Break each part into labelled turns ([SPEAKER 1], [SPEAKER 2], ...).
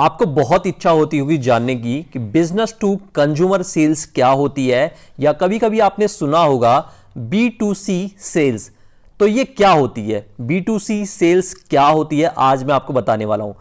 [SPEAKER 1] आपको बहुत इच्छा होती होगी जानने की कि बिजनेस टू कंज्यूमर सेल्स क्या होती है या कभी कभी आपने सुना होगा बी टू सी सेल्स तो ये क्या होती है बी टू सी सेल्स क्या होती है आज मैं आपको बताने वाला हूं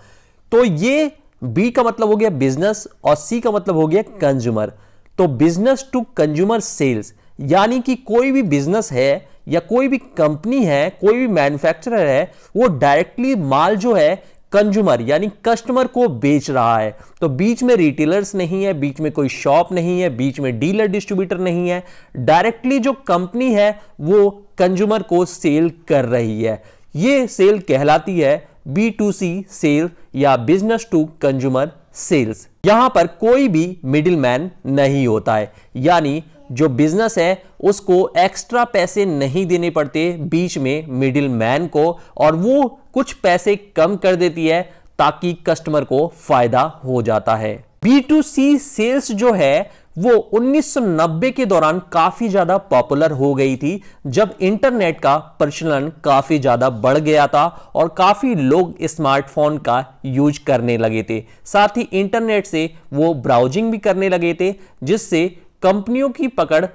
[SPEAKER 1] तो ये बी का मतलब हो गया बिजनेस और सी का मतलब हो गया कंज्यूमर तो बिजनेस टू कंज्यूमर सेल्स यानी कि कोई भी बिजनेस है या कोई भी कंपनी है कोई भी मैन्युफैक्चरर है वो डायरेक्टली माल जो है कंज्यूमर यानी कस्टमर को बेच रहा है तो बीच में रिटेलर्स नहीं है बीच में कोई शॉप नहीं है बीच में डीलर डिस्ट्रीब्यूटर नहीं है डायरेक्टली जो कंपनी है वो कंज्यूमर को सेल कर रही है ये सेल कहलाती है बी टू सी सेल या बिजनेस टू कंज्यूमर सेल्स यहां पर कोई भी मिडिल मैन नहीं होता है यानी जो बिजनेस है उसको एक्स्ट्रा पैसे नहीं देने पड़ते बीच में मिडिल मैन को और वो कुछ पैसे कम कर देती है ताकि कस्टमर को फायदा हो जाता है बी टू सी सेल्स जो है वो 1990 के दौरान काफी ज्यादा पॉपुलर हो गई थी जब इंटरनेट का प्रचलन काफी ज्यादा बढ़ गया था और काफी लोग स्मार्टफोन का यूज करने लगे थे साथ ही इंटरनेट से वो ब्राउजिंग भी करने लगे थे जिससे कंपनियों की पकड़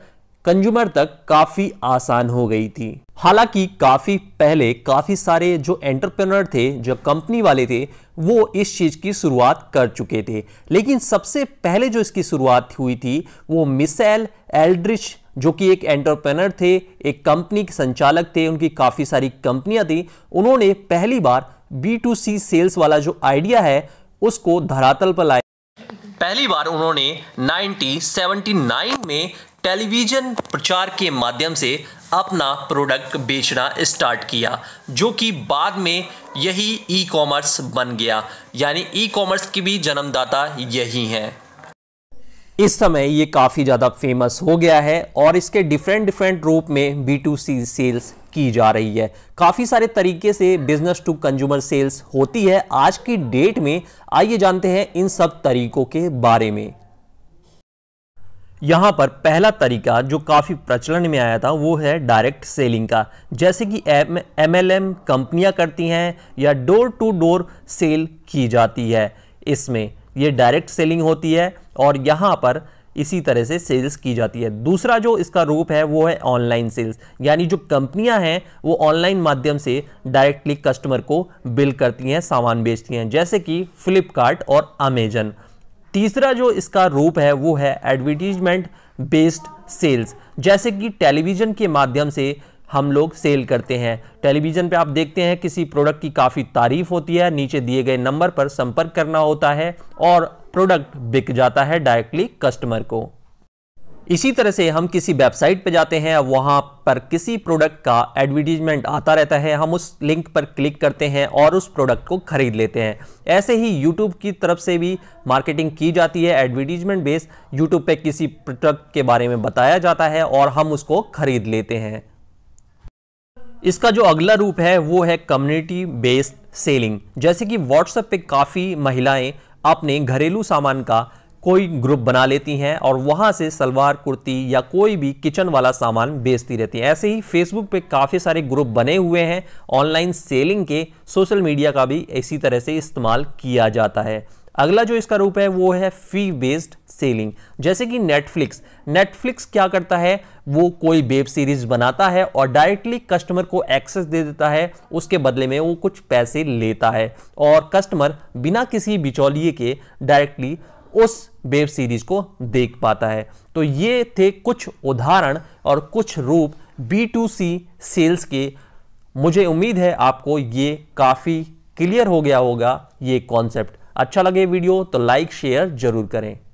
[SPEAKER 1] कंज्यूमर तक काफी आसान हो गई थी हालांकि काफी पहले काफी सारे जो एंटरप्रेनर थे जो कंपनी वाले थे वो इस चीज़ की शुरुआत कर चुके थे लेकिन सबसे पहले जो इसकी शुरुआत हुई थी वो मिसेल एल्ड्रिच जो कि एक एंटरप्रेनर थे एक कंपनी के संचालक थे उनकी काफ़ी सारी कंपनियां थी उन्होंने पहली बार बी टू सी सेल्स वाला जो आइडिया है उसको धरातल पर लाया पहली बार उन्होंने 1979 में टेलीविज़न प्रचार के माध्यम से अपना प्रोडक्ट बेचना स्टार्ट किया जो कि बाद में यही ई कॉमर्स बन गया यानी ई कॉमर्स की भी जन्मदाता यही हैं इस समय ये काफ़ी ज़्यादा फेमस हो गया है और इसके डिफरेंट डिफरेंट रूप में बी टू सी सेल्स की जा रही है काफ़ी सारे तरीके से बिजनेस टू कंज्यूमर सेल्स होती है आज की डेट में आइए जानते हैं इन सब तरीकों के बारे में यहाँ पर पहला तरीका जो काफ़ी प्रचलन में आया था वो है डायरेक्ट सेलिंग का जैसे कि एम एल एम कंपनियाँ करती हैं या डोर टू डोर सेल की जाती है इसमें ये डायरेक्ट सेलिंग होती है और यहाँ पर इसी तरह से सेल्स की जाती है दूसरा जो इसका रूप है वो है ऑनलाइन सेल्स यानी जो कंपनियां हैं वो ऑनलाइन माध्यम से डायरेक्टली कस्टमर को बिल करती हैं सामान बेचती हैं जैसे कि फ्लिपकार्ट और अमेजन तीसरा जो इसका रूप है वो है एडवर्टीजमेंट बेस्ड सेल्स जैसे कि टेलीविज़न के माध्यम से हम लोग सेल करते हैं टेलीविज़न पे आप देखते हैं किसी प्रोडक्ट की काफ़ी तारीफ होती है नीचे दिए गए नंबर पर संपर्क करना होता है और प्रोडक्ट बिक जाता है डायरेक्टली कस्टमर को इसी तरह से हम किसी वेबसाइट पर जाते हैं वहां पर किसी प्रोडक्ट का एडवर्टीजमेंट आता रहता है हम उस लिंक पर क्लिक करते हैं और उस प्रोडक्ट को ख़रीद लेते हैं ऐसे ही यूट्यूब की तरफ से भी मार्केटिंग की जाती है एडवर्टीजमेंट बेस यूट्यूब पे किसी प्रोडक्ट के बारे में बताया जाता है और हम उसको ख़रीद लेते हैं इसका जो अगला रूप है वो है कम्युनिटी बेस्ड सेलिंग जैसे कि व्हाट्सएप पे काफ़ी महिलाएं अपने घरेलू सामान का कोई ग्रुप बना लेती हैं और वहाँ से सलवार कुर्ती या कोई भी किचन वाला सामान बेचती रहती हैं ऐसे ही फेसबुक पे काफ़ी सारे ग्रुप बने हुए हैं ऑनलाइन सेलिंग के सोशल मीडिया का भी इसी तरह से इस्तेमाल किया जाता है अगला जो इसका रूप है वो है फी बेस्ड सेलिंग जैसे कि नेटफ्लिक्स नेटफ्लिक्स क्या करता है वो कोई वेब सीरीज बनाता है और डायरेक्टली कस्टमर को एक्सेस दे देता है उसके बदले में वो कुछ पैसे लेता है और कस्टमर बिना किसी बिचौलिए के डायरेक्टली उस वेब सीरीज को देख पाता है तो ये थे कुछ उदाहरण और कुछ रूप बी टू सी सेल्स के मुझे उम्मीद है आपको ये काफ़ी क्लियर हो गया होगा ये कॉन्सेप्ट अच्छा लगे वीडियो तो लाइक शेयर जरूर करें